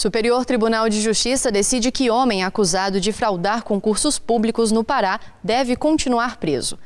Superior Tribunal de Justiça decide que homem acusado de fraudar concursos públicos no Pará deve continuar preso.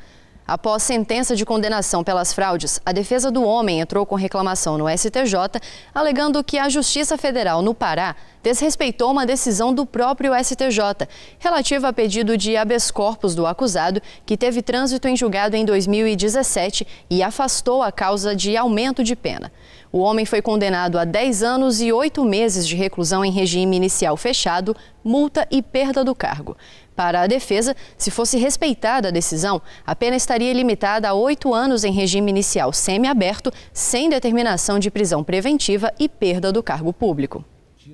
Após sentença de condenação pelas fraudes, a defesa do homem entrou com reclamação no STJ, alegando que a Justiça Federal no Pará desrespeitou uma decisão do próprio STJ, relativa a pedido de habeas corpus do acusado, que teve trânsito em julgado em 2017 e afastou a causa de aumento de pena. O homem foi condenado a 10 anos e 8 meses de reclusão em regime inicial fechado, multa e perda do cargo. Para a defesa, se fosse respeitada a decisão, a pena estaria limitada a oito anos em regime inicial semiaberto, sem determinação de prisão preventiva e perda do cargo público.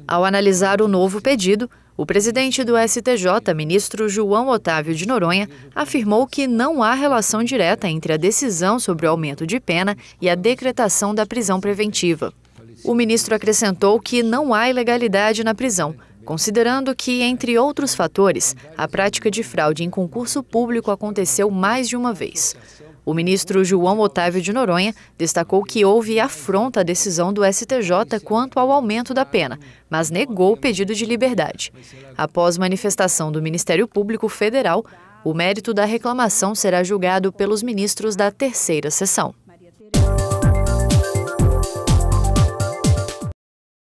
Ao analisar o novo pedido, o presidente do STJ, ministro João Otávio de Noronha, afirmou que não há relação direta entre a decisão sobre o aumento de pena e a decretação da prisão preventiva. O ministro acrescentou que não há ilegalidade na prisão, considerando que, entre outros fatores, a prática de fraude em concurso público aconteceu mais de uma vez. O ministro João Otávio de Noronha destacou que houve afronta à decisão do STJ quanto ao aumento da pena, mas negou o pedido de liberdade. Após manifestação do Ministério Público Federal, o mérito da reclamação será julgado pelos ministros da terceira sessão.